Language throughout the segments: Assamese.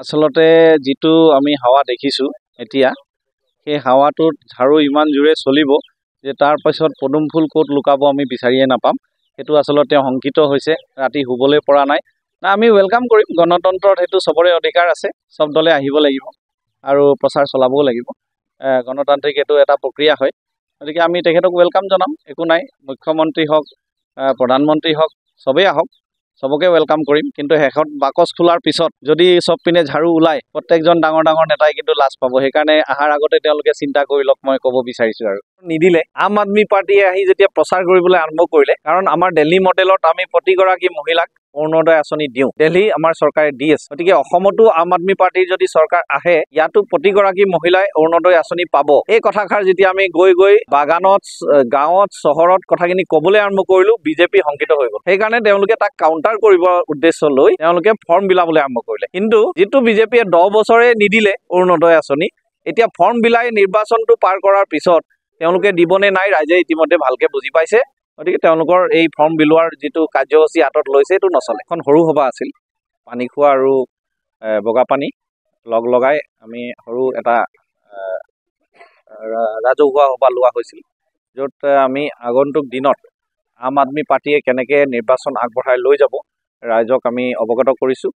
আচলতে যিটো আমি হাৱা দেখিছোঁ এতিয়া সেই হাৱাটোত ঝাৰু ইমান জোৰে চলিব যে তাৰপাছত পদুম ফুল ক'ত লুকাব আমি বিচাৰিয়ে নাপাম সেইটো আচলতে শংকিত হৈছে ৰাতি শুবলৈ পৰা নাই আমি ৱেলকাম কৰিম গণতন্ত্ৰত সেইটো চবৰে অধিকাৰ আছে চব দলে আহিব লাগিব আৰু প্ৰচাৰ চলাবও লাগিব গণতান্ত্ৰিক এইটো এটা প্ৰক্ৰিয়া হয় গতিকে আমি তেখেতক ৱেলকাম জনাম একো নাই মুখ্যমন্ত্ৰী হওক প্ৰধানমন্ত্ৰী হওক চবেই আহক চবকে ৱেলকাম কৰিম কিন্তু শেষত বাকচ খোলাৰ পিছত যদি পিনে ঝাৰু ওলায় প্ৰত্যেকজন ডাঙৰ ডাঙৰ নেতাই কিন্তু লাজ পাব সেইকাৰণে অহাৰ আগতে তেওঁলোকে চিন্তা কৰি লওক মই ক'ব বিচাৰিছোঁ আৰু নিদিলে আম আদমি পাৰ্টীয়ে আহি যেতিয়া প্ৰচাৰ কৰিবলৈ আৰম্ভ কৰিলে কাৰণ আমাৰ দেলহি মডেলত আমি প্ৰতিগৰাকী মহিলাক অৰুণোদয় আঁচনি দিওঁ দিল্লী আমাৰ চৰকাৰে দি আছে গতিকে অসমতো আম আদমি পাৰ্টীৰ যদি চৰকাৰ আহে ইয়াতো প্ৰতিগৰাকী মহিলাই অৰুণোদয় আঁচনি পাব এই কথাষাৰ যেতিয়া আমি গৈ গৈ বাগানত গাঁৱত চহৰত কথাখিনি কবলৈ আৰম্ভ কৰিলো বিজেপি শংকিত হৈ গ'ল সেইকাৰণে তেওঁলোকে তাক কাউণ্টাৰ কৰিবৰ উদ্দেশ্য লৈ তেওঁলোকে ফৰ্ম বিলাবলৈ আৰম্ভ কৰিলে কিন্তু যিটো বিজেপিয়ে দহ বছৰে নিদিলে অৰুণোদয় আঁচনি এতিয়া ফৰ্ম বিলাই নিৰ্বাচনটো পাৰ কৰাৰ পিছত তেওঁলোকে দিবনে নাই ৰাইজে ইতিমধ্যে ভালকে বুজি পাইছে গতিকে তেওঁলোকৰ এই ফৰ্ম বিলোৱাৰ যিটো কাৰ্যসূচী হাতত লৈছে এইটো নচলে এখন সৰু সভা আছিল পানী খোৱা আৰু বগা পানী লগ লগাই আমি সৰু এটা ৰাজহুৱা সভা লোৱা হৈছিল য'ত আমি আগন্তুক দিনত আম আদমী পাৰ্টীয়ে কেনেকৈ নিৰ্বাচন আগবঢ়াই লৈ যাব ৰাইজক আমি অৱগত কৰিছোঁ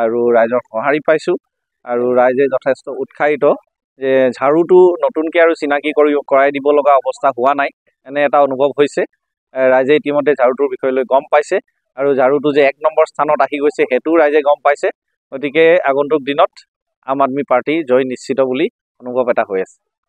আৰু ৰাইজক সঁহাৰি পাইছোঁ আৰু ৰাইজে যথেষ্ট উৎসাহিত যে ঝাড়ুটো নতুনকৈ আৰু চিনাকি কৰি কৰাই দিব লগা অৱস্থা হোৱা নাই এনে এটা অনুভৱ হৈছে ৰাইজে ইতিমধ্যে ঝাড়ুটোৰ বিষয়লৈ গম পাইছে আৰু ঝাড়ুটো যে এক নম্বৰ স্থানত আহি গৈছে সেইটোও ৰাইজে গম পাইছে গতিকে আগন্তুক দিনত আম আদমি পাৰ্টি জয় নিশ্চিত বুলি অনুভৱ এটা হৈ আছে